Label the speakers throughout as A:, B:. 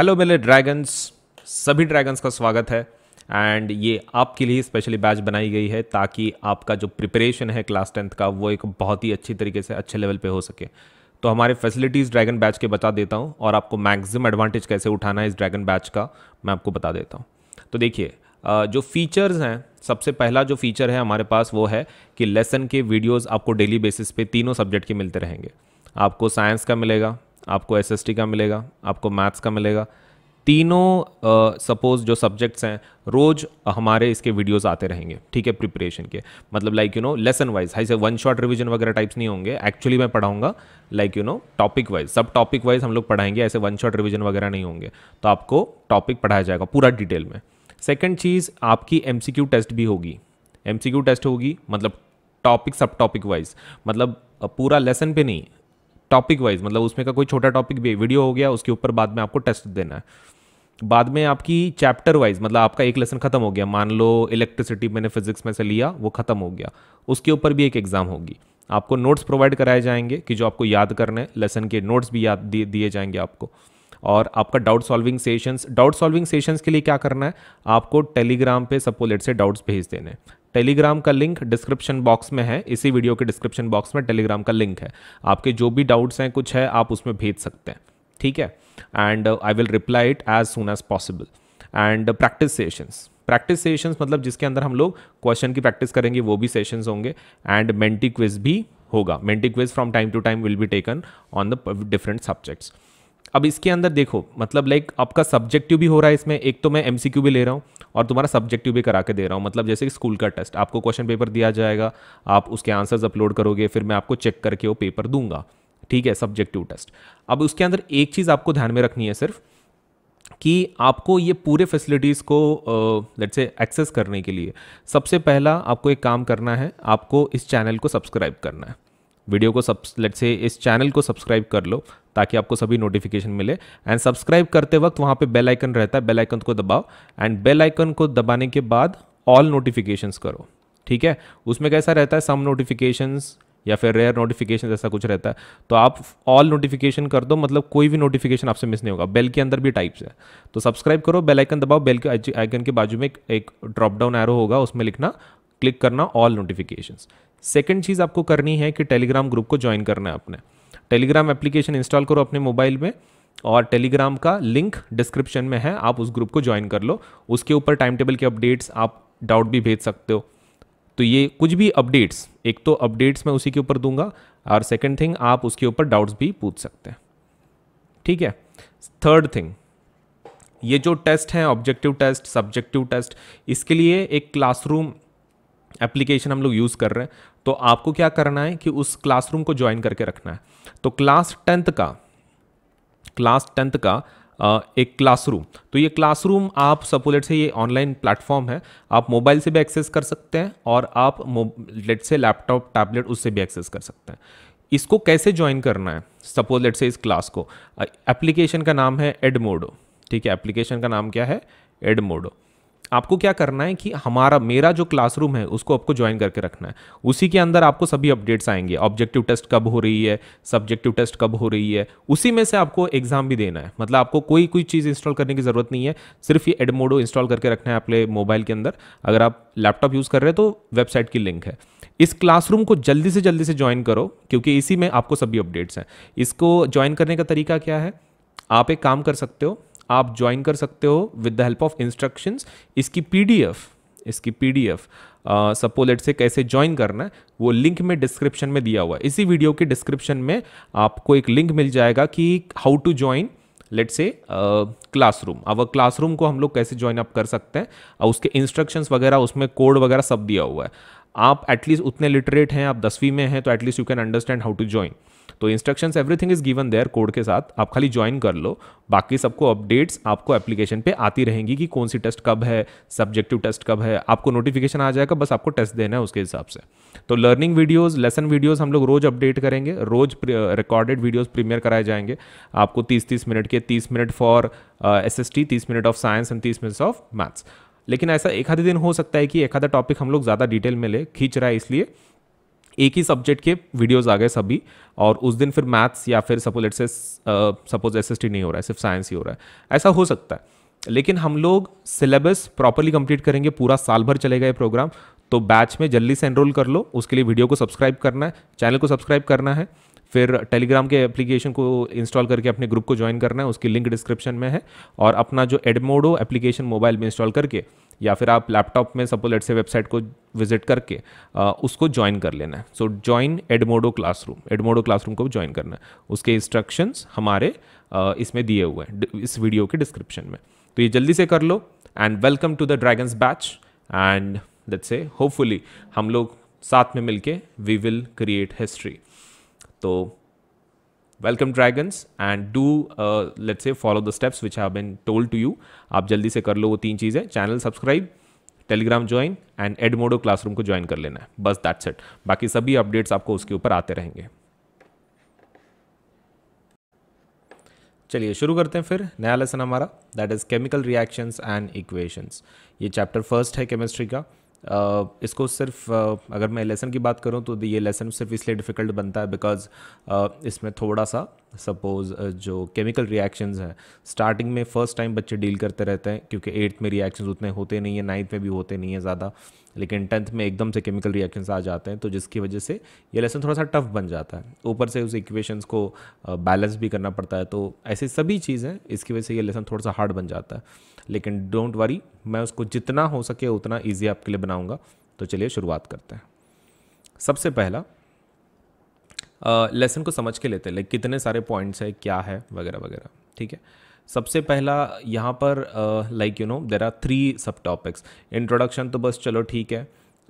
A: Hello मेरे dragons सभी dragons का स्वागत है एंड ये आपके लिए स्पेशली बैच बनाई गई है ताकि आपका जो प्रिपरेशन है क्लास टेंथ का वो एक बहुत ही अच्छी तरीके से अच्छे लेवल पे हो सके तो हमारे फैसिलिटीज़ ड्रैगन बैच के बता देता हूँ और आपको मैक्सिमम एडवांटेज कैसे उठाना है इस ड्रैगन बैच का मैं आपको बता देता हूँ तो देखिए जो फीचर्स हैं सबसे पहला जो फीचर है हमारे पास वो है कि लेसन के वीडियोज़ आपको डेली बेसिस पे तीनों सब्जेक्ट के मिलते रहेंगे आपको साइंस का मिलेगा आपको एस का मिलेगा आपको मैथ्स का मिलेगा तीनों सपोज uh, जो सब्जेक्ट्स हैं रोज हमारे इसके वीडियोस आते रहेंगे ठीक है प्रिपरेशन के मतलब like you know lesson wise हाई से वन शॉट रिवीजन वगैरह टाइप्स नहीं होंगे एक्चुअली मैं पढ़ाऊंगा like you know topic wise सब टॉपिक वाइज हम लोग पढ़ाएंगे ऐसे वन शॉट रिविजन वगैरह नहीं होंगे तो आपको टॉपिक पढ़ाया जाएगा पूरा डिटेल में सेकेंड चीज़ आपकी एम टेस्ट भी होगी एम टेस्ट होगी मतलब टॉपिक सब टॉपिक वाइज मतलब पूरा लेसन पे नहीं टॉपिक वाइज मतलब उसमें का कोई छोटा टॉपिक भी वीडियो हो गया उसके ऊपर बाद में आपको टेस्ट देना है बाद में आपकी चैप्टर वाइज मतलब आपका एक लेसन खत्म हो गया मान लो इलेक्ट्रिसिटी मैंने फिजिक्स में से लिया वो खत्म हो गया उसके ऊपर भी एक एग्ज़ाम होगी आपको नोट्स प्रोवाइड कराए जाएंगे कि जो आपको याद करने लेसन के नोट्स भी याद दिए दिए जाएंगे आपको और आपका doubt solving sessions doubt solving sessions के लिए क्या करना है आपको टेलीग्राम पे सबको लेट से डाउट्स भेज देने टेलीग्राम का लिंक डिस्क्रिप्शन बॉक्स में है इसी वीडियो के डिस्क्रिप्शन बॉक्स में टेलीग्राम का लिंक है आपके जो भी डाउट्स हैं कुछ है आप उसमें भेज सकते हैं ठीक है and I will reply it as soon as possible and practice sessions practice sessions मतलब जिसके अंदर हम लोग क्वेश्चन की प्रैक्टिस करेंगे वो भी सेशंस होंगे एंड मेंटी क्विज भी होगा Menti quiz from time to time will be taken on the different subjects अब इसके अंदर देखो मतलब लाइक आपका सब्जेक्टिव भी हो रहा है इसमें एक तो मैं एम भी ले रहा हूँ और तुम्हारा सब्जेक्टिव भी करा के दे रहा हूँ मतलब जैसे कि स्कूल का टेस्ट आपको क्वेश्चन पेपर दिया जाएगा आप उसके आंसर्स अपलोड करोगे फिर मैं आपको चेक करके वो पेपर दूंगा ठीक है सब्जेक्टिव टेस्ट अब उसके अंदर एक चीज़ आपको ध्यान में रखनी है सिर्फ कि आपको ये पूरे फैसिलिटीज़ को लेट से एक्सेस करने के लिए सबसे पहला आपको एक काम करना है आपको इस चैनल को सब्सक्राइब करना है वीडियो को सब लेट से इस चैनल को सब्सक्राइब कर लो ताकि आपको सभी नोटिफिकेशन मिले एंड सब्सक्राइब करते वक्त वहाँ पे बेल आइकन रहता है बेल आइकन को दबाओ एंड बेल आइकन को दबाने के बाद ऑल नोटिफिकेशंस करो ठीक है उसमें कैसा रहता है सम नोटिफिकेशंस या फिर रेयर नोटिफिकेशन ऐसा कुछ रहता है तो आप ऑल नोटिफिकेशन कर दो मतलब कोई भी नोटिफिकेशन आपसे मिस नहीं होगा बेल के अंदर भी टाइप्स है तो सब्सक्राइब करो बेल आइकन दबाओ बेल के आइकन के बाजू में एक ड्रॉप डाउन एरो होगा उसमें लिखना क्लिक करना ऑल नोटिफिकेशन सेकेंड चीज़ आपको करनी है कि टेलीग्राम ग्रुप को ज्वाइन करना है आपने टेलीग्राम एप्लीकेशन इंस्टॉल करो अपने मोबाइल में और टेलीग्राम का लिंक डिस्क्रिप्शन में है आप उस ग्रुप को ज्वाइन कर लो उसके ऊपर टाइम टेबल के अपडेट्स आप डाउट भी भेज सकते हो तो ये कुछ भी अपडेट्स एक तो अपडेट्स मैं उसी के ऊपर दूंगा और सेकेंड थिंग आप उसके ऊपर डाउट्स भी पूछ सकते हैं ठीक है थर्ड थिंग ये जो टेस्ट हैं ऑब्जेक्टिव टेस्ट सब्जेक्टिव टेस्ट इसके लिए एक क्लासरूम एप्लीकेशन हम लोग यूज़ कर रहे हैं तो आपको क्या करना है कि उस क्लासरूम को ज्वाइन करके रखना है तो क्लास टेंथ का क्लास टेंथ का एक क्लासरूम तो ये क्लासरूम आप सपोलेट से ये ऑनलाइन प्लेटफॉर्म है आप मोबाइल से भी एक्सेस कर सकते हैं और आप लेट से लैपटॉप टैबलेट उससे भी एक्सेस कर सकते हैं इसको कैसे ज्वाइन करना है सपोज लेट से इस क्लास को एप्लीकेशन का नाम है एडमोडो ठीक है एप्लीकेशन का नाम क्या है एडमोडो आपको क्या करना है कि हमारा मेरा जो क्लासरूम है उसको आपको ज्वाइन करके रखना है उसी के अंदर आपको सभी अपडेट्स आएंगे ऑब्जेक्टिव टेस्ट कब हो रही है सब्जेक्टिव टेस्ट कब हो रही है उसी में से आपको एग्जाम भी देना है मतलब आपको कोई कोई चीज़ इंस्टॉल करने की ज़रूरत नहीं है सिर्फ ये एडमोडो इंस्टॉल करके रखना है आपके मोबाइल के अंदर अगर आप लैपटॉप यूज़ कर रहे हैं तो वेबसाइट की लिंक है इस क्लासरूम को जल्दी से जल्दी से ज्वाइन करो क्योंकि इसी में आपको सभी अपडेट्स हैं इसको ज्वाइन करने का तरीका क्या है आप एक काम कर सकते हो आप ज्वाइन कर सकते हो with the help of instruction इसकी एफ इसकी P D F let say कैसे ज्वाइन करना है वो लिंक में डिस्क्रिप्शन में दिया हुआ है इसी वीडियो के डिस्क्रिप्शन में आपको एक लिंक मिल जाएगा कि how to join let say classroom अब क्लासरूम को हम लोग कैसे ज्वाइन अप कर सकते हैं और उसके इंस्ट्रक्शंस वगैरह उसमें कोड वगैरह सब दिया हुआ है आप एटलीस्ट उतने लिटरेट हैं आप दसवीं में हैं तो at least you can understand how to join तो instructions everything is given there code के साथ आप खाली ज्वाइन कर लो बाकी सबको अपडेट्स आपको एप्लीकेशन पे आती रहेंगी कि कौन सी टेस्ट कब है सब्जेक्टिव टेस्ट कब है आपको नोटिफिकेशन आ जाएगा बस आपको टेस्ट देना है उसके हिसाब से तो लर्निंग वीडियोस लेसन वीडियोस हम लोग रोज अपडेट करेंगे रोज रिकॉर्डेड वीडियोस प्रीमियर कराए जाएंगे आपको तीस तीस मिनट के तीस minute for S S T तीस मिनट ऑफ साइंस एंड तीस मिनट्स ऑफ मैथ्स लेकिन ऐसा एक आधे दिन हो सकता है कि एक आधा टॉपिक हम लोग ज़्यादा डिटेल में ले खींच रहा है इसलिए एक ही सब्जेक्ट के वीडियोस आ गए सभी और उस दिन फिर मैथ्स या फिर सपोज एट से सपोज एस नहीं हो रहा है सिर्फ साइंस ही हो रहा है ऐसा हो सकता है लेकिन हम लोग सिलेबस प्रॉपरली कंप्लीट करेंगे पूरा साल भर चलेगा ये प्रोग्राम तो बैच में जल्दी से एनरोल कर लो उसके लिए वीडियो को सब्सक्राइब करना है चैनल को सब्सक्राइब करना है फिर टेलीग्राम के एप्लीकेशन को इंस्टॉल करके अपने ग्रुप को ज्वाइन करना है उसकी लिंक डिस्क्रिप्शन में है और अपना जो एडमोडो एप्लीकेशन मोबाइल में इंस्टॉल करके या फिर आप लैपटॉप में सपोज लेट से वेबसाइट को विजिट करके आ, उसको ज्वाइन कर लेना है so join Edmodo classroom Edmodo classroom को ज्वाइन करना है उसके इंस्ट्रक्शंस हमारे आ, इसमें दिए हुए हैं इस वीडियो के डिस्क्रिप्शन में तो ये जल्दी से कर लो and welcome to the dragons batch and that's a hopefully हम लोग साथ में मिलके वी विल क्रिएट हिस्ट्री तो welcome dragons and do let's say follow the steps which have been told to you आप जल्दी से कर लो वो तीन चीज़ें channel subscribe Telegram join and Edmodo classroom को ज्वाइन कर लेना है बस दैट्स इट बाकी सभी अपडेट्स आपको उसके ऊपर आते रहेंगे चलिए शुरू करते हैं फिर नया लेसन हमारा that is chemical reactions and equations ये चैप्टर फर्स्ट है केमिस्ट्री का Uh, इसको सिर्फ uh, अगर मैं लेसन की बात करूं तो ये लेसन सिर्फ इसलिए डिफ़िकल्ट बनता है बिकॉज uh, इसमें थोड़ा सा सपोज़ जो केमिकल रिएक्शंस हैं स्टार्टिंग में फ़र्स्ट टाइम बच्चे डील करते रहते हैं क्योंकि एट्थ में रिएक्शंस उतने होते नहीं हैं नाइन्थ में भी होते नहीं है ज़्यादा लेकिन टेंथ में एकदम से केमिकल रिएक्शंस आ जाते हैं तो जिसकी वजह से ये लेसन थोड़ा सा टफ बन जाता है ऊपर से उस इक्वेशंस को बैलेंस भी करना पड़ता है तो ऐसे सभी चीज़ें इसकी वजह से ये लेसन थोड़ा सा हार्ड बन जाता है लेकिन डोंट वरी मैं उसको जितना हो सके उतना ईजी आपके लिए बनाऊँगा तो चलिए शुरुआत करते हैं सबसे पहला लेसन को समझ के लेते हैं लाइक कितने सारे पॉइंट्स हैं क्या है वगैरह वगैरह ठीक है सबसे पहला यहाँ पर like you know there are three sub topics introduction तो बस चलो ठीक है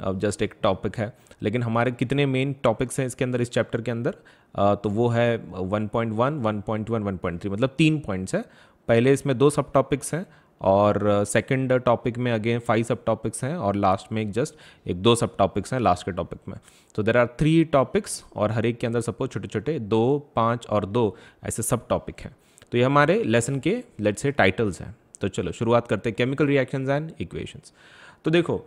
A: अब जस्ट एक टॉपिक है लेकिन हमारे कितने मेन टॉपिक्स हैं इसके अंदर इस चैप्टर के अंदर तो वो है 1.1, 1.1, 1.3 मतलब तीन पॉइंट्स हैं पहले इसमें दो सब टॉपिक्स हैं और सेकंड टॉपिक में अगेन फाइव सब टॉपिक्स हैं और लास्ट में एक जस्ट एक दो सब टॉपिक्स हैं लास्ट के टॉपिक में तो देर आर थ्री टॉपिक्स और हर एक के अंदर सपोज छोटे छोटे दो पाँच और दो ऐसे सब टॉपिक हैं तो ये हमारे लेसन के लेट से टाइटल्स हैं तो चलो शुरुआत करते हैं केमिकल रिएक्शन एंड इक्वेशंस तो देखो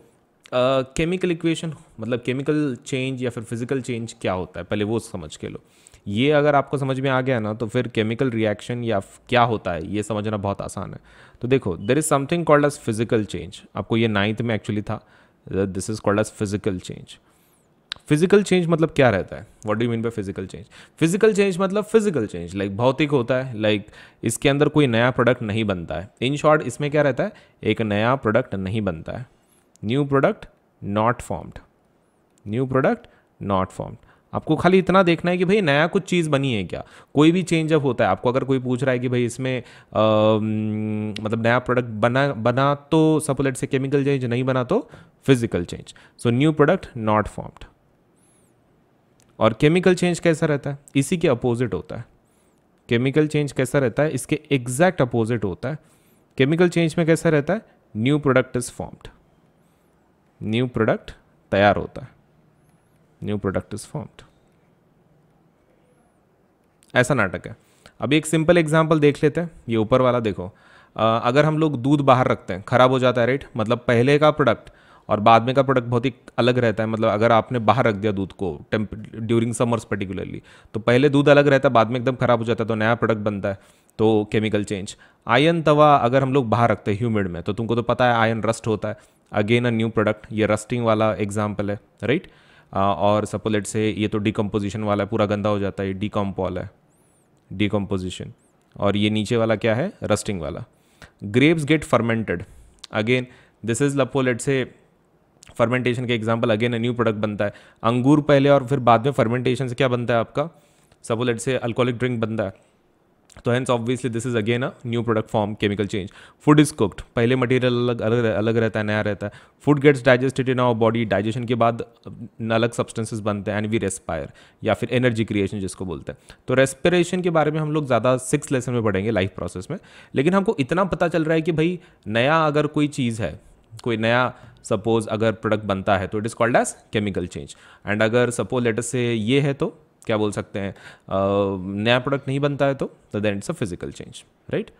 A: केमिकल uh, इक्वेशन मतलब केमिकल चेंज या फिर फिजिकल चेंज क्या होता है पहले वो समझ के लो ये अगर आपको समझ में आ गया ना तो फिर केमिकल रिएक्शन या क्या होता है ये समझना बहुत आसान है तो देखो there is something called as physical change आपको ये नाइन्थ में एक्चुअली था this is called as physical change physical change मतलब क्या रहता है what do mean by physical change physical change मतलब फिजिकल चेंज लाइक भौतिक होता है लाइक like, इसके अंदर कोई नया प्रोडक्ट नहीं बनता है इन शॉर्ट इसमें क्या रहता है एक नया प्रोडक्ट नहीं बनता है new product not formed new product not formed आपको खाली इतना देखना है कि भाई नया कुछ चीज़ बनी है क्या कोई भी चेंज अप होता है आपको अगर कोई पूछ रहा है कि भाई इसमें आ, मतलब नया प्रोडक्ट बना बना तो सपोलेट से केमिकल चेंज नहीं बना तो physical change so new product not formed और केमिकल चेंज कैसा रहता है इसी के अपोजिट होता है केमिकल चेंज कैसा रहता है इसके एग्जैक्ट अपोजिट होता है केमिकल चेंज में कैसा रहता है new product is formed new product तैयार होता है न्यू प्रोडक्ट इज फॉर्म्ड ऐसा नाटक है अभी एक सिंपल एग्जाम्पल देख लेते हैं ये ऊपर वाला देखो अगर हम लोग दूध बाहर रखते हैं खराब हो जाता है राइट मतलब पहले का प्रोडक्ट और बाद में का प्रोडक्ट बहुत ही अलग रहता है मतलब अगर आपने बाहर रख दिया दूध को टेम्प ड्यूरिंग समर्स पर्टिकुलरली तो पहले दूध अलग रहता है बाद में एकदम खराब हो जाता है तो नया प्रोडक्ट बनता है तो केमिकल चेंज आयन तवा अगर हम लोग बाहर रखते हैं ह्यूमिड में तो तुमको तो पता है आयन रस्ट होता है अगेन अ न्यू प्रोडक्ट ये रस्टिंग वाला एग्जाम्पल है राइट right? और सपोलेट से ये तो डिकम्पोजिशन वाला है पूरा गंदा हो जाता है डिकम्प वाला है डिकम्पोजिशन और ये नीचे वाला क्या है रस्टिंग वाला grapes get fermented again this is लपोलेट से फर्मेंटेशन के एग्जाम्पल अगेन न्यू प्रोडक्ट बनता है अंगूर पहले और फिर बाद में फर्मेंटेशन से क्या बनता है आपका सपोलेट से अल्कोहलिक ड्रिंक बनता है तो hence obviously this is again a new product form chemical change food is cooked पहले मटेरियल अलग अलग अलग रहता है नया रहता है food gets digested in our body digestion के बाद अलग सब्सटेंसेस बनते हैं एंड वी रेस्पायर या फिर एनर्जी क्रिएशन जिसको बोलते हैं तो रेस्पिरेशन के बारे में हम लोग ज़्यादा सिक्स लेसन में पढ़ेंगे लाइफ प्रोसेस में लेकिन हमको इतना पता चल रहा है कि भाई नया अगर कोई चीज़ है कोई नया सपोज अगर प्रोडक्ट बनता है तो it is called as chemical change and अगर सपोज लेटर से ये है तो क्या बोल सकते हैं नया प्रोडक्ट नहीं बनता है तो then it's a physical change right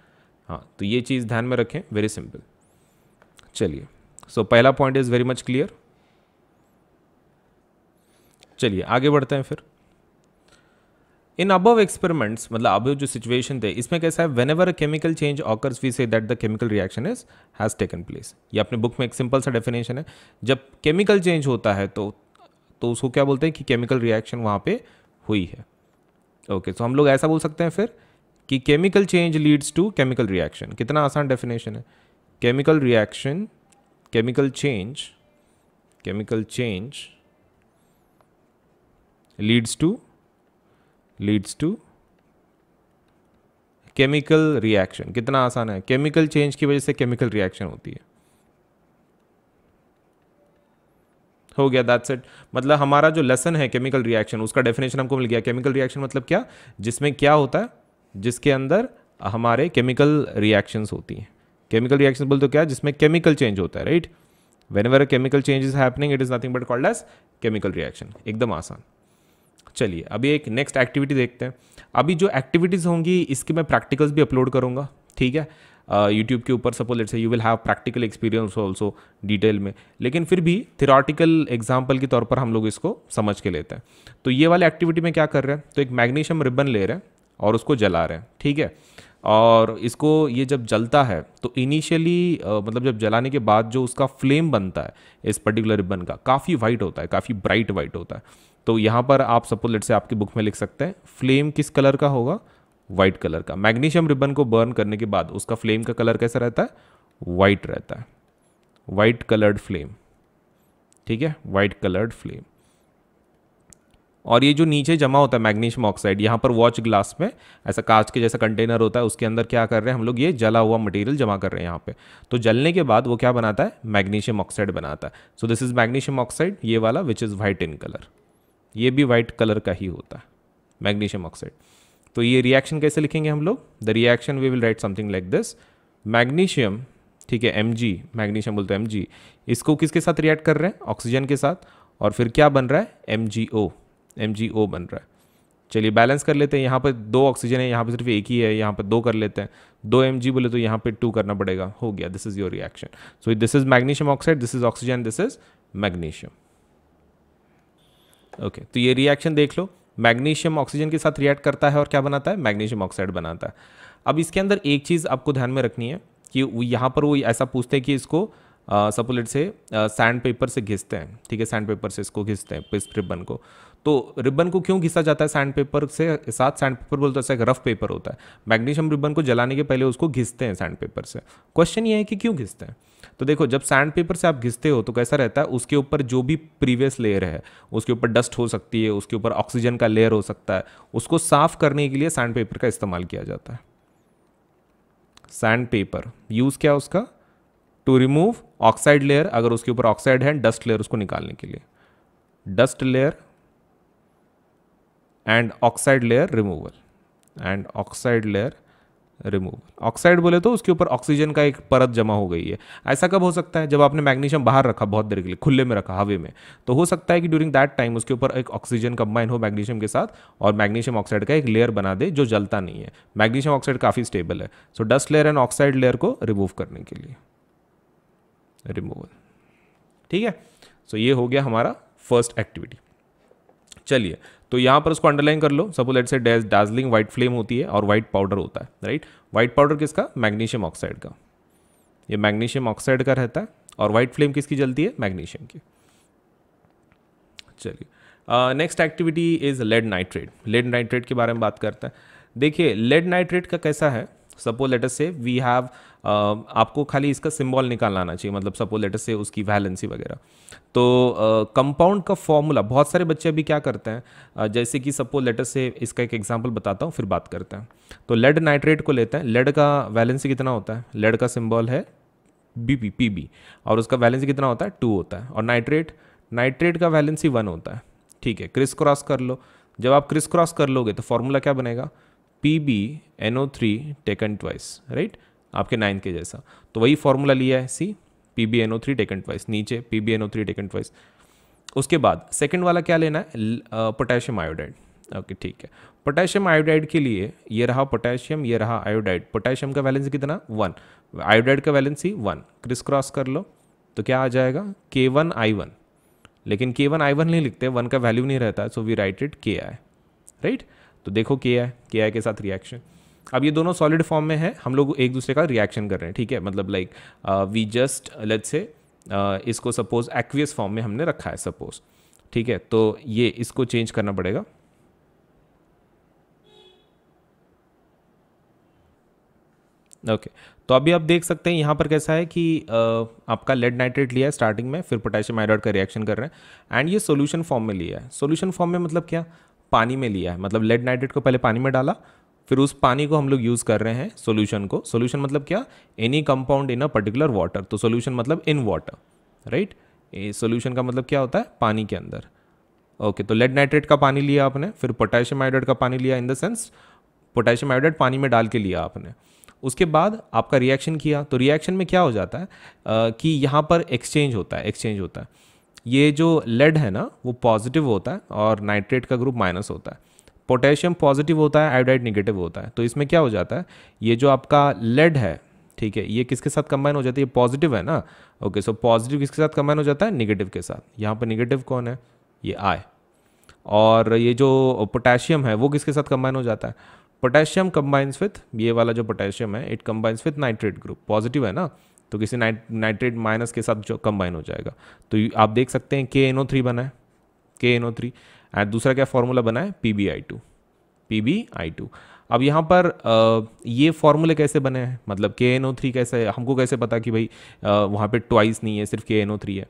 A: हाँ तो ये चीज़ ध्यान में रखें वेरी सिंपल चलिए सो so, पहला point is very much clear चलिए आगे बढ़ते हैं फिर इन अबव एक्सपेरिमेंट्स मतलब अब जो सिचुएशन थे इसमें कैसा है whenever a chemical change occurs we say that the chemical reaction is has taken place ये अपने बुक में एक सिंपल सा डेफिनेशन है जब केमिकल चेंज होता है तो तो उसको क्या बोलते हैं कि केमिकल रिएक्शन वहां पे हुई है ओके okay, सो so हम लोग ऐसा बोल सकते हैं फिर कि chemical change leads to chemical reaction कितना आसान डेफिनेशन है chemical reaction chemical change chemical change leads to leads to chemical reaction कितना आसान है केमिकल चेंज की वजह से केमिकल रिएक्शन होती है हो गया दैट्स इट मतलब हमारा जो लेसन है केमिकल रिएक्शन उसका डेफिनेशन हमको मिल गया केमिकल रिएक्शन मतलब क्या जिसमें क्या होता है जिसके अंदर हमारे केमिकल रिएक्शंस होती हैं केमिकल रिएक्शन बोल तो क्या जिसमें केमिकल चेंज होता है right whenever chemical change is happening it is nothing but called as chemical reaction एकदम आसान चलिए अभी एक नेक्स्ट एक्टिविटी देखते हैं अभी जो एक्टिविटीज़ होंगी इसके मैं प्रैक्टिकल्स भी अपलोड करूँगा ठीक है यूट्यूब के ऊपर suppose let say you will have practical experience also detail में लेकिन फिर भी थियोरटिकल एग्जाम्पल के तौर पर हम लोग इसको समझ के लेते हैं तो ये वाले एक्टिविटी में क्या कर रहे हैं तो एक मैग्नीशियम रिबन ले रहे हैं और उसको जला रहे हैं ठीक है और इसको ये जब जलता है तो इनिशियली मतलब जब जलाने के बाद जो उसका फ्लेम बनता है इस पर्टिकुलर रिबन का काफ़ी वाइट होता है काफ़ी ब्राइट वाइट होता है तो यहाँ पर आप सपोज लेट से आपकी बुक में लिख सकते हैं फ्लेम किस कलर का होगा वाइट कलर का मैग्नीशियम रिबन को बर्न करने के बाद उसका फ्लेम का कलर कैसा रहता है वाइट रहता है वाइट कलर्ड फ्लेम ठीक है वाइट कलर्ड फ्लेम और ये जो नीचे जमा होता है मैग्नीशियम ऑक्साइड यहाँ पर वॉच ग्लास में ऐसा कांच के जैसा कंटेनर होता है उसके अंदर क्या कर रहे हैं हम लोग ये जला हुआ मटेरियल जमा कर रहे हैं यहाँ पे तो जलने के बाद वो क्या बनाता है मैग्नीशियम ऑक्साइड बनाता है so this is magnesium oxide ये वाला which is white in colour ये भी वाइट कलर का ही होता है मैग्नीशियम ऑक्साइड तो ये रिएक्शन कैसे लिखेंगे हम लोग the reaction we will write something like this magnesium ठीक है एम जी मैग्नीशियम बोलते हैं एम जी इसको किसके साथ रिएक्ट कर रहे हैं ऑक्सीजन के साथ और फिर क्या बन रहा है M G O M G ओ बन रहा है चलिए बैलेंस कर लेते हैं यहाँ पर दो ऑक्सीजन है यहाँ पर सिर्फ एक ही है यहाँ पर दो कर लेते हैं दो एम जी बोले तो यहाँ पर टू करना पड़ेगा हो गया this is your reaction so this is magnesium oxide this is oxygen this is magnesium okay तो ये रिएक्शन देख लो मैग्नीशियम ऑक्सीजन के साथ रिएक्ट करता है और क्या बनाता है मैग्नीशियम ऑक्साइड बनाता है अब इसके अंदर एक चीज़ आपको ध्यान में रखनी है कि यहाँ पर वो ऐसा पूछते हैं कि इसको सपोलेट से सैंड पेपर से घिसते हैं ठीक है सैंड पेपर से इसको घिसते हैं इस रिबन को तो रिबन को क्यों घिसा जाता है सैंड पेपर से साथ सैंड पेपर बोलते हैं रफ पेपर होता है मैग्नीशियम रिबन को जलाने के पहले उसको घिसते हैं सैंड पेपर से क्वेश्चन ये है कि क्यों घिसते हैं तो देखो जब सैंड पेपर से आप घिसते हो तो कैसा रहता है उसके ऊपर जो भी प्रीवियस लेयर है उसके ऊपर डस्ट हो सकती है उसके ऊपर ऑक्सीजन का लेयर हो सकता है उसको साफ करने के लिए सैंड पेपर का इस्तेमाल किया जाता है सैंड पेपर यूज़ क्या उसका टू रिमूव ऑक्साइड लेयर अगर उसके ऊपर ऑक्साइड है डस्ट लेयर उसको निकालने के लिए dust layer and oxide layer removal and oxide layer removal oxide बोले तो उसके ऊपर ऑक्सीजन का एक परत जमा हो गई है ऐसा कब हो सकता है जब आपने मैग्नीशियम बाहर रखा बहुत देर के लिए खुले में रखा हवे में तो हो सकता है कि ड्यूरिंग दैट टाइम उसके ऊपर एक ऑक्सीजन कंबाइन हो मैग्नीशियम के साथ और मैग्नीशियम ऑक्साइड का एक लेयर बना दे जो जलता नहीं है मैग्नीशियम ऑक्साइड काफ़ी स्टेबल है so dust layer and oxide layer को रिमूव करने के लिए रिमूवल ठीक है सो so, ये हो गया हमारा फर्स्ट एक्टिविटी चलिए तो यहाँ पर उसको अंडरलाइन कर लो सपोज लेट से डेज डार्जलिंग व्हाइट फ्लेम होती है और व्हाइट पाउडर होता है राइट व्हाइट पाउडर किसका मैग्नीशियम ऑक्साइड का ये मैग्नीशियम ऑक्साइड का रहता है और व्हाइट फ्लेम किसकी जलती है मैग्नीशियम की चलिए next activity is lead nitrate lead nitrate के बारे में बात करते हैं देखिए लेड नाइट्रेट का कैसा है suppose letter say we have आपको खाली इसका सिंबल निकालना आना चाहिए मतलब सपोज लेटर से उसकी वैलेंसी वगैरह तो कंपाउंड का फॉर्मूला बहुत सारे बच्चे अभी क्या करते हैं जैसे कि सपोज लेटर से इसका एक एग्जाम्पल बताता हूँ फिर बात करते हैं तो लेड नाइट्रेट को लेते हैं लेड का वैलेंसी कितना होता है लेड का सिम्बॉल है बी पी पी बी और उसका वैलेंसी कितना होता है टू होता है और नाइट्रेट नाइट्रेट का वैलेंसी वन होता है ठीक है क्रिस क्रॉस कर लो जब आप क्रिस क्रॉस कर लोगे तो फॉर्मूला क्या बनेगा P B N O three taken twice right आपके नाइन के जैसा तो वही फॉर्मूला लिया है see P B N O three taken twice नीचे P B N O three taken twice उसके बाद सेकेंड वाला क्या लेना है पोटेशियम आयोडाइड ओके ठीक है पोटेशियम आयोडाइड के लिए ये रहा पोटेशियम ये रहा आयोडाइड पोटेशियम का वैलेंस कितना वन आयोडाइड का वैलेंस ही वन क्रिस क्रॉस कर लो तो क्या आ जाएगा के वन आई वन लेकिन के वन आई वन नहीं लिखते वन का वैल्यू नहीं रहता सो वी राइट इट के आई राइट तो देखो के आई के आई के साथ रिएक्शन अब ये दोनों सॉलिड फॉर्म में है हम लोग एक दूसरे का रिएक्शन कर रहे हैं ठीक है मतलब लाइक वी जस्ट लेट से इसको सपोज एक्वियस फॉर्म में हमने रखा है सपोज ठीक है तो ये इसको चेंज करना पड़ेगा ओके okay. तो अभी आप देख सकते हैं यहाँ पर कैसा है कि uh, आपका लेड नाइट्रेट लिया है स्टार्टिंग में फिर पोटेशियम आयोडाइड का रिएक्शन कर रहे हैं एंड ये सॉल्यूशन फॉर्म में लिया है सॉल्यूशन फॉर्म में मतलब क्या पानी में लिया है मतलब लेड नाइट्रेट को पहले पानी में डाला फिर उस पानी को हम लोग यूज़ कर रहे हैं सोल्यूशन को सोल्यूशन मतलब क्या any compound in a particular water तो सोल्यूशन मतलब इन वाटर राइट सोल्यूशन का मतलब क्या होता है पानी के अंदर ओके okay, तो लेड नाइट्रेट का पानी लिया आपने फिर पोटेशियम आयोडाइड का पानी लिया in the sense potassium iodide पानी में डाल के लिया आपने उसके बाद आपका रिएक्शन किया तो रिएक्शन में क्या हो जाता है uh, कि यहाँ पर एक्सचेंज होता है एक्सचेंज होता है ये जो लेड है ना वो पॉजिटिव होता है और नाइट्रेट का ग्रुप माइनस होता है पोटेशियम पॉजिटिव होता है आयोडाइड निगेटिव होता है तो इसमें क्या हो जाता है ये जो आपका लेड है ठीक है ये किसके साथ कंबाइन हो जाती है पॉजिटिव है ना ओके सो पॉजिटिव किसके साथ कंबाइन हो जाता है निगेटिव के साथ यहाँ पर निगेटिव कौन है ये आय और ये जो पोटेशियम है वो किसके साथ कंबाइन हो जाता है पोटेशियम कंबाइंस विथ ये वाला जो पोटेशियम है it combines with nitrate group positive है ना तो किसी नाइट्रेट माइनस के साथ जो कंबाइन हो जाएगा तो आप देख सकते हैं के एन ओ थ्री बना है के एन ओ थ्री एंड दूसरा क्या फॉर्मूला बना है P B I two P B I two अब यहाँ पर आ, ये फॉर्मूले कैसे बने हैं मतलब के एन ओ थ्री कैसे हमको कैसे पता कि भाई वहाँ पे ट्वाइस नहीं है सिर्फ के एन ओ थ्री है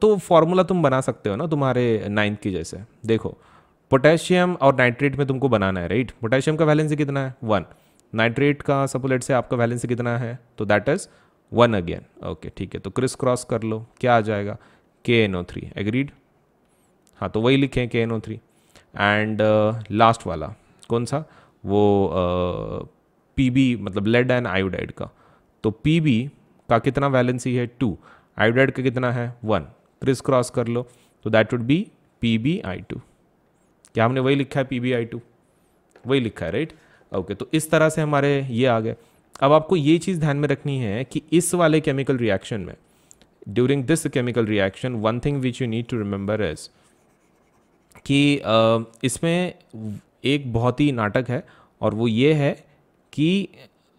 A: तो फॉर्मूला तुम बना सकते हो ना तुम्हारे नाइन्थ की जैसे देखो पोटेशियम और नाइट्रेट में तुमको बनाना है राइट पोटेशियम का वैलेंस कितना है वन नाइट्रेट का सपोलेट से आपका वैलेंस कितना है तो that is one again okay ठीक है तो क्रिस क्रॉस कर लो क्या आ जाएगा के एन ओ थ्री एग्रीड हाँ तो वही लिखें K N O three and last वाला कौन सा वो पी uh, बी मतलब लेड एंड आयोडाइड का तो पी बी का कितना वैलेंसी है टू आयोडाइड का कितना है वन क्रिस क्रॉस कर लो तो that would be P B I two क्या हमने वही लिखा है पी बी आई टू वही लिखा है राइट ओके okay, तो इस तरह से हमारे ये आ गए अब आपको ये चीज़ ध्यान में रखनी है कि इस वाले केमिकल रिएक्शन में during this chemical reaction one thing which you need to remember is कि इसमें एक बहुत ही नाटक है और वो ये है कि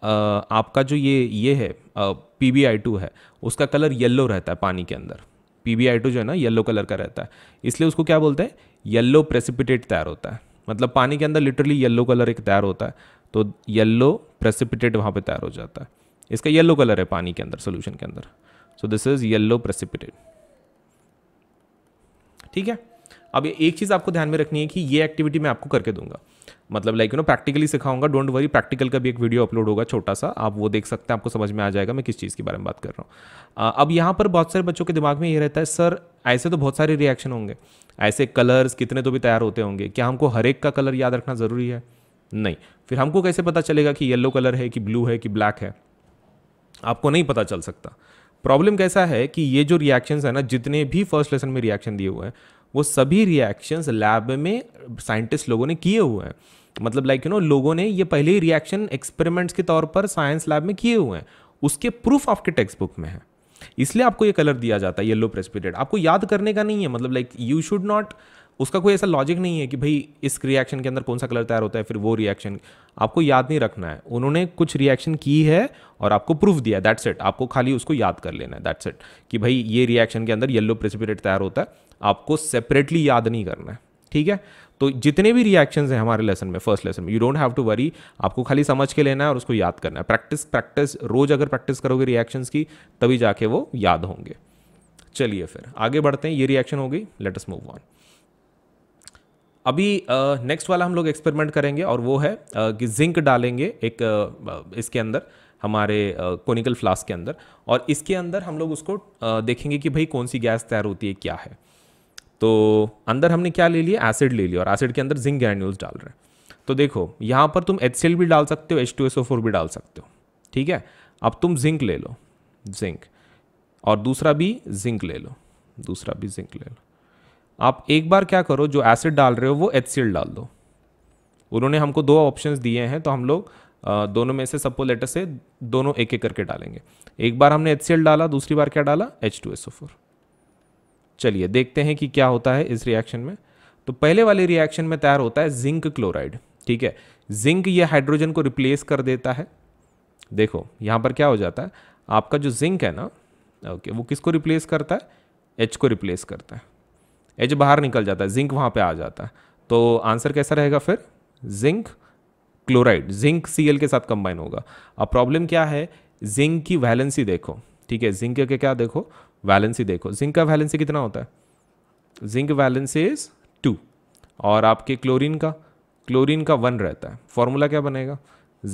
A: आपका जो ये ये है पी बी आई टू है उसका कलर येल्लो रहता है पानी के अंदर पी बी आई टू जो है ना येल्लो कलर का रहता है इसलिए उसको क्या बोलते हैं येल्लो प्रेसिपिटेट तैयार होता है मतलब पानी के अंदर लिटरली येल्लो कलर एक तैयार होता है तो येल्लो प्रेसिपिटेट वहाँ पर तैयार हो जाता है इसका येल्लो कलर है पानी के अंदर सोल्यूशन के अंदर so this is yellow precipitate ठीक है अब एक चीज़ आपको ध्यान में रखनी है कि ये एक्टिविटी मैं आपको करके दूंगा मतलब लाइक यू नो प्रैक्टिकली सिखाऊंगा डोंट वरी प्रैक्टिकल का भी एक वीडियो अपलोड होगा छोटा सा आप वो देख सकते हैं आपको समझ में आ जाएगा मैं किस चीज़ के बारे में बात कर रहा हूँ अब यहाँ पर बहुत सारे बच्चों के दिमाग में ये रहता है सर ऐसे तो बहुत सारे रिएक्शन होंगे ऐसे कलर्स कितने तो भी तैयार होते होंगे क्या हमको हर एक का कलर याद रखना ज़रूरी है नहीं फिर हमको कैसे पता चलेगा कि येलो कलर है कि ब्लू है कि ब्लैक है आपको नहीं पता चल सकता प्रॉब्लम कैसा है कि ये जो रिएक्शंस है ना जितने भी फर्स्ट लेसन में रिएक्शन दिए हुए हैं वो सभी रिएक्शंस लैब में साइंटिस्ट लोगों ने किए हुए हैं मतलब लाइक यू नो लोगों ने ये पहले ही रिएक्शन एक्सपेरिमेंट्स के तौर पर साइंस लैब में किए हुए हैं उसके प्रूफ आपके टेक्स्ट बुक में है इसलिए आपको ये कलर दिया जाता है येलो प्रेस्पिटेड आपको याद करने का नहीं है मतलब लाइक यू शुड नॉट उसका कोई ऐसा लॉजिक नहीं है कि भाई इस रिएक्शन के अंदर कौन सा कलर तैयार होता है फिर वो रिएक्शन आपको याद नहीं रखना है उन्होंने कुछ रिएक्शन की है और आपको प्रूफ दिया दैट्स इट आपको खाली उसको याद कर लेना है दैट्स इट कि भाई ये रिएक्शन के अंदर येलो प्रेसिपिटेट तैयार होता है आपको सेपरेटली याद नहीं करना है ठीक है तो जितने भी रिएक्शन हैं हमारे लेसन में फर्स्ट लेसन में you don't have to worry आपको खाली समझ के लेना है और उसको याद करना है प्रैक्टिस प्रैक्टिस रोज अगर प्रैक्टिस करोगे रिएक्शन की तभी जाके वो याद होंगे चलिए फिर आगे बढ़ते हैं ये रिएक्शन हो गई लेटस मूव ऑन अभी नेक्स्ट uh, वाला हम लोग एक्सपेरिमेंट करेंगे और वो है uh, कि जिंक डालेंगे एक uh, इसके अंदर हमारे कोनिकल फ्लास्क के अंदर और इसके अंदर हम लोग उसको देखेंगे कि भाई कौन सी गैस तैयार होती है क्या है तो अंदर हमने क्या ले लिया एसिड ले लिया और एसिड के अंदर जिंक ग्रैन्यूल्स डाल रहे हैं तो देखो यहाँ पर तुम एच भी डाल सकते हो एच भी डाल सकते हो ठीक है अब तुम जिंक ले लो जिंक और दूसरा भी जिंक ले लो दूसरा भी जिंक ले लो आप एक बार क्या करो जो एसिड डाल रहे हो वो एच डाल दो उन्होंने हमको दो ऑप्शंस दिए हैं तो हम लोग दोनों में से सबको लेटर से दोनों एक एक करके डालेंगे एक बार हमने एच डाला दूसरी बार क्या डाला H two S O four चलिए देखते हैं कि क्या होता है इस रिएक्शन में तो पहले वाले रिएक्शन में तैयार होता है जिंक क्लोराइड ठीक है जिंक ये हाइड्रोजन को रिप्लेस कर देता है देखो यहाँ पर क्या हो जाता है आपका जो जिंक है ना ओके वो किसको रिप्लेस करता है एच को रिप्लेस करता है एच बाहर निकल जाता है जिंक वहाँ पे आ जाता है तो आंसर कैसा रहेगा फिर जिंक क्लोराइड जिंक सी के साथ कंबाइन होगा अब प्रॉब्लम क्या है जिंक की वैलेंसी देखो ठीक है जिंक के क्या देखो वैलेंसी देखो जिंक का वैलेंसी कितना होता है जिंक वैलेंसी इज टू और आपके क्लोरीन का क्लोरीन का वन रहता है फॉर्मूला क्या बनेगा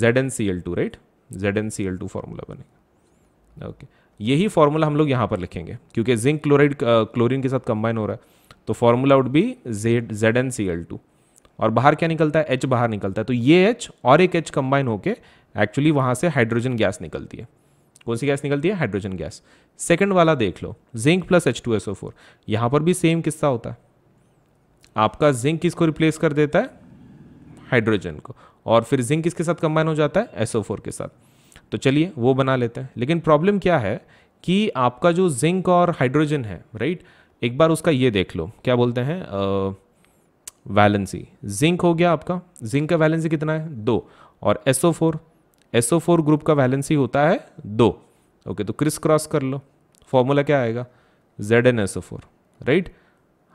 A: Z N C L two right Z N C L two formula बनेगा ओके यही फॉर्मूला हम लोग यहाँ पर लिखेंगे क्योंकि जिंक क्लोराइड क्लोरीन के साथ कंबाइन हो रहा है तो formula would be Z Z N C L two और बाहर क्या निकलता है एच बाहर निकलता है तो ये एच और एक एच कंबाइन होकर एक्चुअली वहाँ से हाइड्रोजन गैस निकलती है कौन सी गैस निकलती है हाइड्रोजन गैस सेकंड वाला देख लो zinc plus H two S O four यहां पर भी सेम किस्सा होता है आपका जिंक किसको रिप्लेस कर देता है हाइड्रोजन को और फिर जिंक किसके साथ कंबाइन हो जाता है एसओ फोर के साथ तो चलिए वो बना लेते हैं लेकिन प्रॉब्लम क्या है कि आपका जो जिंक और हाइड्रोजन है राइट एक बार उसका ये देख लो क्या बोलते हैं वैलेंसी जिंक हो गया आपका जिंक का वैलेंसी कितना है दो और SO four SO four group का वैलेंसी होता है दो ओके तो क्रिस क्रॉस कर लो फॉर्मूला क्या आएगा Z N SO four right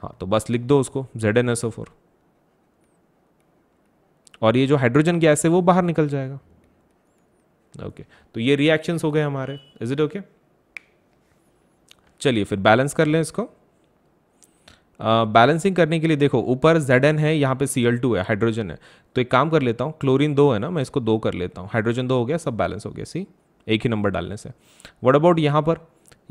A: हाँ तो बस लिख दो उसको जेड एन एसओ फोर और ये जो हाइड्रोजन गैस है वो बाहर निकल जाएगा ओके okay, तो ये रिएक्शंस हो गए हमारे इज इट ओके चलिए फिर बैलेंस कर लें इसको बैलेंसिंग करने के लिए देखो ऊपर जेड एन है यहाँ पे सी एल टू है हाइड्रोजन है तो एक काम कर लेता हूँ क्लोरीन दो है ना मैं इसको दो कर लेता हूँ हाइड्रोजन दो हो गया सब बैलेंस हो गया सी एक ही नंबर डालने से वट अबाउट यहाँ पर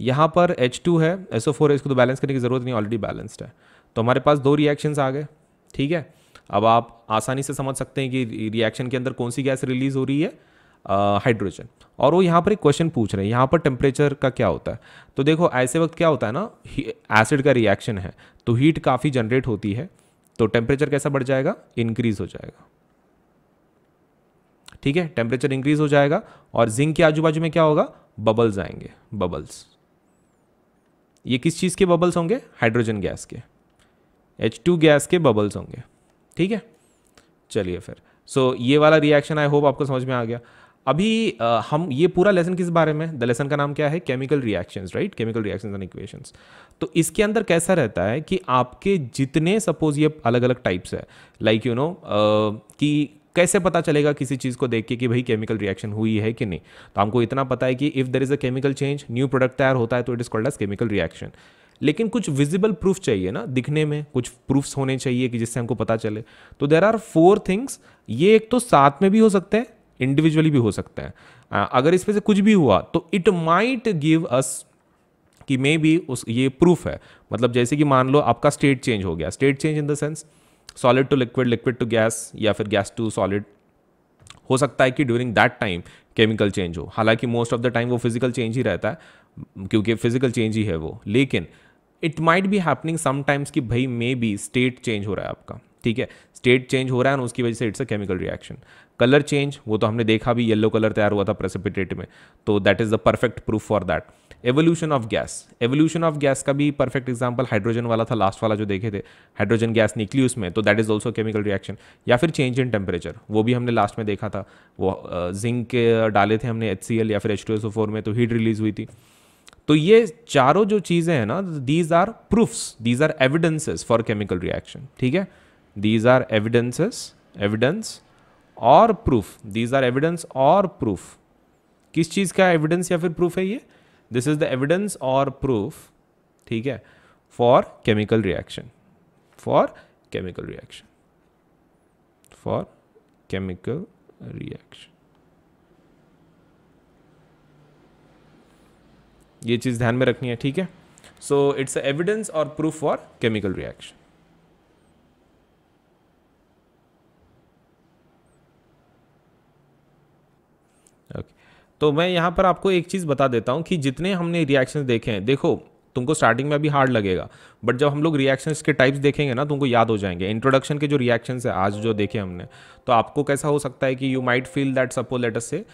A: यहाँ पर एच टू है एस ओ फोर है इसको तो बैलेंस करने की ज़रूरत नहीं ऑलरेडी बैलेंस्ड है तो हमारे पास दो रिएक्शन आ गए ठीक है अब आप आसानी से समझ सकते हैं कि रिएक्शन के अंदर कौन सी गैस रिलीज हो रही है हाइड्रोजन और वो यहाँ पर एक क्वेश्चन पूछ रहे हैं यहाँ पर टेम्परेचर का क्या होता है तो देखो ऐसे वक्त क्या होता है ना एसिड का रिएक्शन है तो हीट काफ़ी जनरेट होती है तो टेम्परेचर कैसा बढ़ जाएगा इंक्रीज हो जाएगा ठीक है टेम्परेचर इंक्रीज हो जाएगा और जिंक के आजू बाजू में क्या होगा बबल्स आएंगे बबल्स ये किस चीज़ के बबल्स होंगे हाइड्रोजन गैस के एच टू गैस के बबल्स होंगे ठीक है चलिए फिर सो so, ये वाला रिएक्शन आई होप आपको समझ में आ गया अभी आ, हम ये पूरा लेसन किस बारे में द लेसन का नाम क्या है chemical reactions right chemical reactions and equations तो इसके अंदर कैसा रहता है कि आपके जितने सपोज ये अलग अलग टाइप्स है लाइक यू नो कि कैसे पता चलेगा किसी चीज़ को देख के कि भाई केमिकल रिएक्शन हुई है कि नहीं तो हमको इतना पता है कि if there is a chemical change new product तैयार होता है तो it is called as chemical reaction लेकिन कुछ विजिबल प्रूफ चाहिए ना दिखने में कुछ प्रूफ्स होने चाहिए कि जिससे हमको पता चले तो देर आर फोर थिंग्स ये एक तो साथ में भी हो सकते हैं इंडिविजुअली भी हो सकता है अगर इसमें से कुछ भी हुआ तो इट माइट गिव अस कि मे बी उस ये प्रूफ है मतलब जैसे कि मान लो आपका स्टेट चेंज हो गया state change in the sense solid to liquid liquid to gas या फिर गैस टू सॉलिड हो सकता है कि during that time chemical change हो हालांकि मोस्ट ऑफ द टाइम वो फिजिकल चेंज ही रहता है क्योंकि फिजिकल चेंज ही है वो लेकिन it might be happening sometimes कि भाई मे बी स्टेट चेंज हो रहा है आपका ठीक है स्टेट चेंज हो रहा है ना उसकी वजह से it's a chemical reaction colour change वो तो हमने देखा भी येलो कलर तैयार हुआ था प्रेसिपिटेट में तो that is the perfect proof for that evolution of gas evolution of gas का भी परफेक्ट एग्जाम्पल हाइड्रोजन वाला था लास्ट वाला जो देखे थे हाइड्रोजन गैस निकली उसमें तो that is also chemical reaction या फिर चेंज इन टेम्परेचर वो भी हमने लास्ट में देखा था वो जिंक uh, uh, डाले थे हमने एच या फिर एच में तो हीट रिलीज हुई थी तो ये चारों जो चीज़ें हैं ना these are proofs these are evidences for chemical reaction ठीक है these are evidences evidence और प्रूफ दीज आर एविडेंस और प्रूफ किस चीज़ का एविडेंस या फिर प्रूफ है ये दिस इज द एविडेंस और प्रूफ ठीक है for chemical reaction for chemical reaction for chemical reaction ये चीज़ ध्यान में रखनी है ठीक है सो इट्स एविडेंस और proof for chemical reaction okay तो मैं यहाँ पर आपको एक चीज़ बता देता हूँ कि जितने हमने रिएक्शन देखे हैं देखो तुमको स्टार्टिंग में अभी हार्ड लगेगा बट जब हम लोग रिएक्शन के टाइप्स देखेंगे ना तुमको याद हो जाएंगे इंट्रोडक्शन के जो रिएक्शंस है आज जो देखे हमने तो आपको कैसा हो सकता है कि you might feel that suppose letter से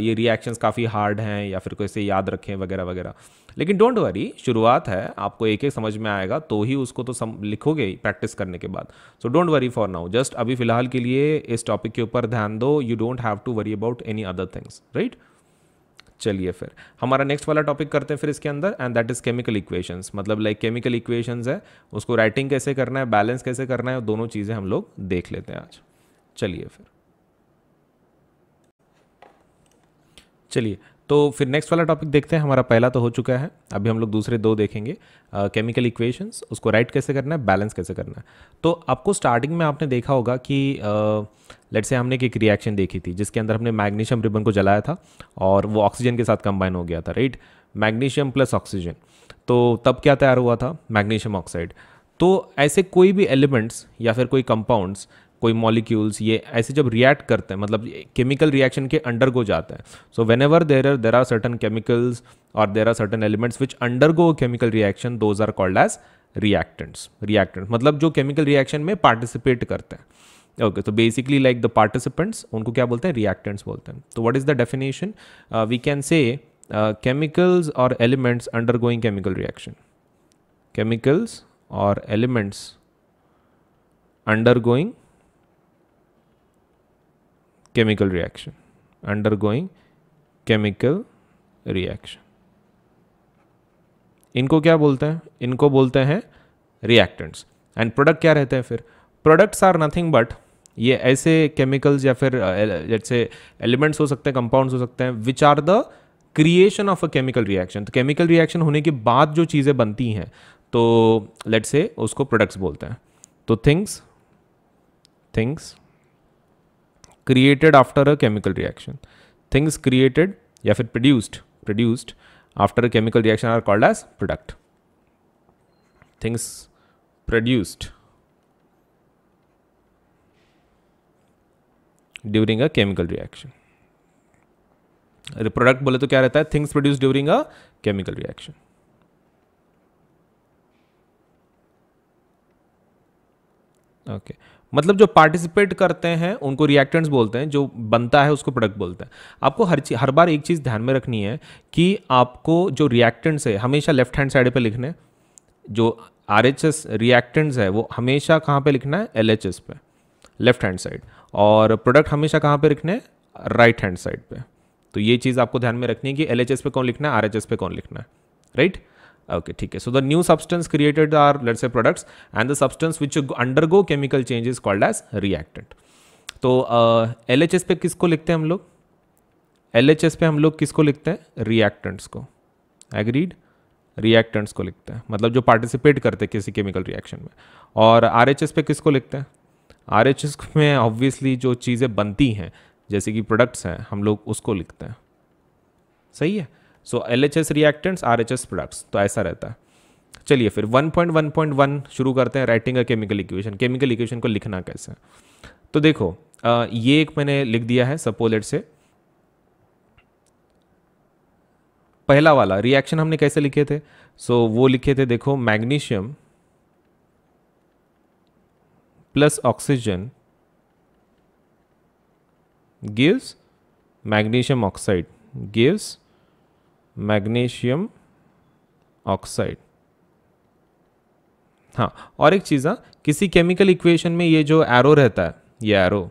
A: ये रिएक्शंस काफ़ी हार्ड हैं या फिर कैसे याद रखें वगैरह वगैरह लेकिन डोंट वरी शुरुआत है आपको एक एक समझ में आएगा तो ही उसको तो सम लिखोगे प्रैक्टिस करने के बाद so don't worry for now just अभी फिलहाल के लिए इस टॉपिक के ऊपर ध्यान दो you don't have to worry about any other things right चलिए फिर हमारा नेक्स्ट वाला टॉपिक करते हैं फिर इसके अंदर and that is chemical equations मतलब लाइक केमिकल इक्वेशंस है उसको राइटिंग कैसे करना है बैलेंस कैसे करना है दोनों चीज़ें हम लोग देख लेते हैं आज चलिए फिर चलिए तो फिर नेक्स्ट वाला टॉपिक देखते हैं हमारा पहला तो हो चुका है अभी हम लोग दूसरे दो देखेंगे केमिकल इक्वेशंस उसको राइट कैसे करना है बैलेंस कैसे करना है तो आपको स्टार्टिंग में आपने देखा होगा कि uh, से हमने एक रिएक्शन देखी थी जिसके अंदर हमने मैग्नीशियम रिबन को जलाया था और वो ऑक्सीजन के साथ कंबाइन हो गया था राइट मैग्नीशियम प्लस ऑक्सीजन तो तब क्या तैयार हुआ था मैग्नीशियम ऑक्साइड तो ऐसे कोई भी एलिमेंट्स या फिर कोई कंपाउंड्स कोई मॉलिक्यूल्स ये ऐसे जब रिएक्ट करते हैं मतलब केमिकल रिएक्शन के अंडर गो जाते हैं so whenever there are there are certain chemicals और there are certain elements which undergo chemical reaction those are called as reactants reactants मतलब जो केमिकल रिएक्शन में पार्टिसिपेट करते हैं okay तो बेसिकली लाइक द पार्टिसिपेंट्स उनको क्या बोलते हैं रिएक्टेंट्स बोलते हैं तो what is the definition we can say chemicals और elements undergoing chemical reaction chemicals और elements undergoing chemical reaction undergoing chemical reaction इनको क्या बोलते हैं इनको बोलते हैं रिएक्टेंट्स एंड प्रोडक्ट क्या रहते हैं फिर प्रोडक्ट्स आर नथिंग बट ये ऐसे केमिकल्स या फिर जैसे एलिमेंट्स हो सकते हैं कंपाउंड्स हो सकते हैं which are the creation of a chemical reaction तो केमिकल रिएक्शन होने के बाद जो चीज़ें बनती हैं तो लेट्स से उसको प्रोडक्ट्स बोलते हैं तो things things created after a chemical reaction things created या फिर produced produced after a chemical reaction are called as product things produced during a chemical reaction अरे प्रोडक्ट बोले तो क्या रहता है things produce during a chemical reaction okay मतलब जो पार्टिसिपेट करते हैं उनको रिएक्टेंट्स बोलते हैं जो बनता है उसको प्रोडक्ट बोलते हैं आपको हर चीज हर बार एक चीज़ ध्यान में रखनी है कि आपको जो रिएक्टेंट्स है हमेशा लेफ्ट हैंड साइड पर लिखने जो आर एच एस रिएक्टेंट्स है वो हमेशा कहाँ पर लिखना है एल एच एस पे लेफ्ट हैंड साइड और प्रोडक्ट हमेशा कहाँ पर लिखने राइट हैंड साइड पे तो ये चीज़ आपको ध्यान में रखनी है कि एल एच एस पे कौन लिखना है आर एच एस पे कौन लिखना है राइट right? okay ठीक है so the new substance created are let's say products and the substance which undergo chemical change is called as reactant तो एल एच एस पे किसको लिखते हैं हम लोग एल एच एस पे हम लोग किसको लिखते हैं रिएक्टेंट्स को एग्रीड रिएक्टेंट्स को लिखते हैं मतलब जो पार्टिसिपेट करते हैं किसी केमिकल रिएक्शन में और आर एच एस पे किसको लिखते हैं आर एच एस में ऑब्वियसली जो चीज़ें बनती हैं जैसे कि प्रोडक्ट्स हैं हम लोग उसको लिखते हैं सही है so L H S reactants R H S products तो ऐसा रहता है चलिए फिर 1.1.1 शुरू करते हैं writing a chemical equation chemical equation को लिखना कैसे तो देखो आ, ये एक मैंने लिख दिया है सपोलेट से पहला वाला रिएक्शन हमने कैसे लिखे थे सो so, वो लिखे थे देखो magnesium plus oxygen gives magnesium oxide gives magnesium oxide हाँ और एक चीज़ है हाँ, किसी केमिकल इक्वेशन में ये जो एरो रहता है ये एरो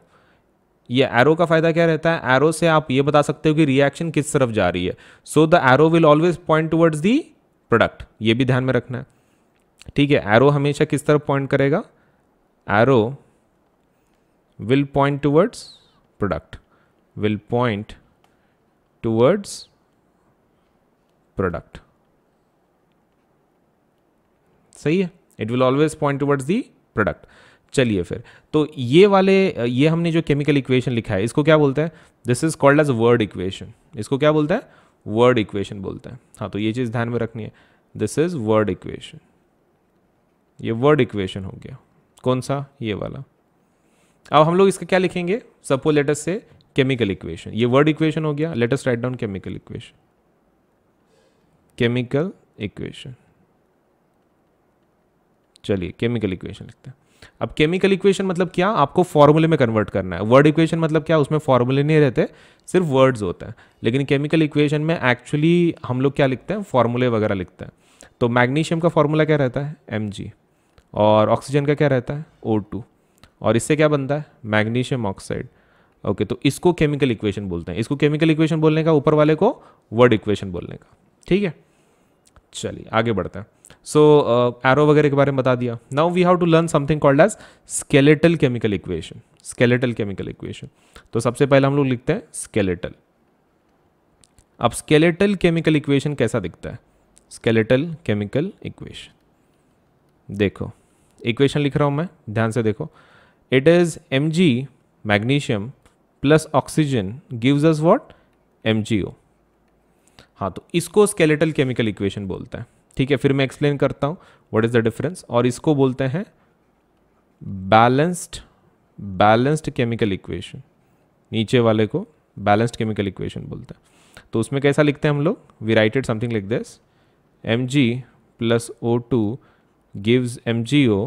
A: ये एरो का फायदा क्या रहता है एरो से आप ये बता सकते हो कि रिएक्शन किस तरफ जा रही है so the arrow will always point towards the product ये भी ध्यान में रखना है ठीक है एरो हमेशा किस तरफ पॉइंट करेगा arrow will point towards product will point towards product सही है it will always point towards the product चलिए फिर तो ये वाले ये हमने जो केमिकल इक्वेशन लिखा है इसको क्या बोलते हैं this is called as word equation इसको क्या बोलते हैं वर्ड इक्वेशन बोलते हैं हाँ तो ये चीज़ ध्यान में रखनी है दिस इज वर्ड इक्वेशन ये वर्ड इक्वेशन हो गया कौन सा ये वाला अब हम लोग इसका क्या लिखेंगे suppose let's say chemical equation ये वर्ड इक्वेशन हो गया let's write down chemical equation chemical equation चलिए केमिकल इक्वेशन लिखते हैं अब केमिकल इक्वेशन मतलब क्या आपको फॉर्मूले में कन्वर्ट करना है वर्ड इक्वेशन मतलब क्या उसमें फॉर्मूले नहीं रहते सिर्फ वर्ड्स होते हैं लेकिन केमिकल इक्वेशन में एक्चुअली हम लोग क्या लिखते हैं फॉर्मूले वगैरह लिखते हैं तो मैग्नीशियम का फॉर्मूला क्या रहता है एम और ऑक्सीजन का क्या रहता है ओ और इससे क्या बनता है मैग्नीशियम ऑक्साइड ओके तो इसको केमिकल इक्वेशन बोलते हैं इसको केमिकल इक्वेशन बोलने का ऊपर वाले को वर्ड इक्वेशन बोलने का ठीक है चलिए आगे बढ़ते हैं सो एरो uh, वगैरह के बारे में बता दिया now we have to learn something called as skeletal chemical equation skeletal chemical equation तो सबसे पहले हम लोग लिखते हैं स्केलेटल अब स्केलेटल केमिकल इक्वेशन कैसा दिखता है स्केलेटल केमिकल इक्वेशन देखो इक्वेशन लिख रहा हूं मैं ध्यान से देखो it is M G magnesium plus oxygen gives us what M G O हाँ तो इसको स्केलेटल केमिकल इक्वेशन बोलते हैं ठीक है फिर मैं एक्सप्लेन करता हूँ व्हाट इज़ द डिफरेंस और इसको बोलते हैं बैलेंस्ड बैलेंस्ड केमिकल इक्वेशन नीचे वाले को बैलेंस्ड केमिकल इक्वेशन बोलते हैं तो उसमें कैसा लिखते हैं हम लोग we writed something like this M G plus O two gives M G O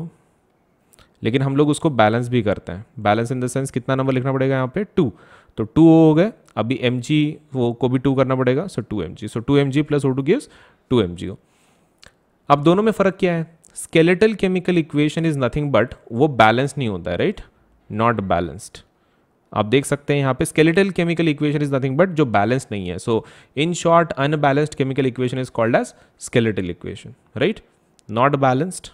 A: लेकिन हम लोग उसको बैलेंस भी करते हैं बैलेंस इन द सेंस कितना नंबर लिखना पड़ेगा यहाँ पे टू तो टू ओ हो गए अभी एम जी वो को भी टू करना पड़ेगा so two M G so two M G plus O two gives two M G O अब दोनों में फ़र्क क्या है skeletal chemical equation is nothing but वो बैलेंस नहीं होता है राइट नॉट बैलेंस्ड आप देख सकते हैं यहाँ पे skeletal chemical equation is nothing but जो बैलेंस नहीं है so in short unbalanced chemical equation is called as skeletal equation right not balanced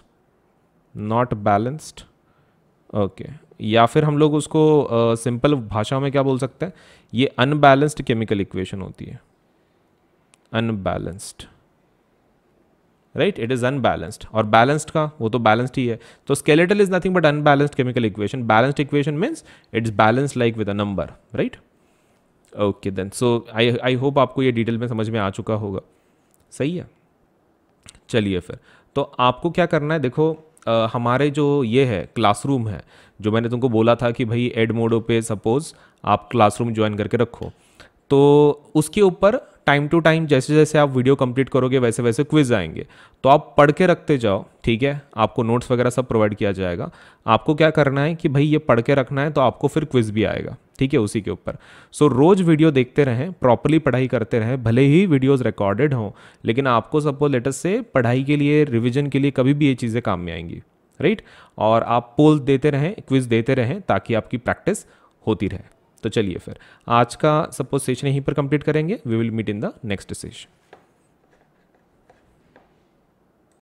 A: not balanced okay या फिर हम लोग उसको सिंपल भाषा में क्या बोल सकते हैं ये अनबैलेंस्ड केमिकल इक्वेशन होती है unbalanced right it is unbalanced और बैलेंस्ड का वो तो बैलेंस्ड ही है तो skeletal is nothing but unbalanced chemical equation balanced equation means is balanced like with a number right okay then so I I hope आपको ये डिटेल में समझ में आ चुका होगा सही है चलिए फिर तो आपको क्या करना है देखो हमारे जो ये है क्लासरूम है जो मैंने तुमको बोला था कि भाई एड मोडो पे सपोज़ आप क्लासरूम ज्वाइन करके रखो तो उसके ऊपर टाइम टू टाइम जैसे जैसे आप वीडियो कंप्लीट करोगे वैसे वैसे क्विज आएंगे तो आप पढ़ के रखते जाओ ठीक है आपको नोट्स वगैरह सब प्रोवाइड किया जाएगा आपको क्या करना है कि भाई ये पढ़ के रखना है तो आपको फिर क्विज भी आएगा ठीक है उसी के ऊपर सो so, रोज वीडियो देखते रहें प्रॉपरली पढ़ाई करते रहें भले ही वीडियोज़ रिकॉर्डेड हों लेकिन आपको सपोज लेटेस्ट से पढ़ाई के लिए रिविजन के लिए कभी भी ये चीज़ें काम में आएंगी राइट और आप पोल देते रहें क्विज देते रहें ताकि आपकी प्रैक्टिस होती रहे तो चलिए फिर आज का सपोज सेशन यहीं पर कंप्लीट करेंगे we will meet in the next session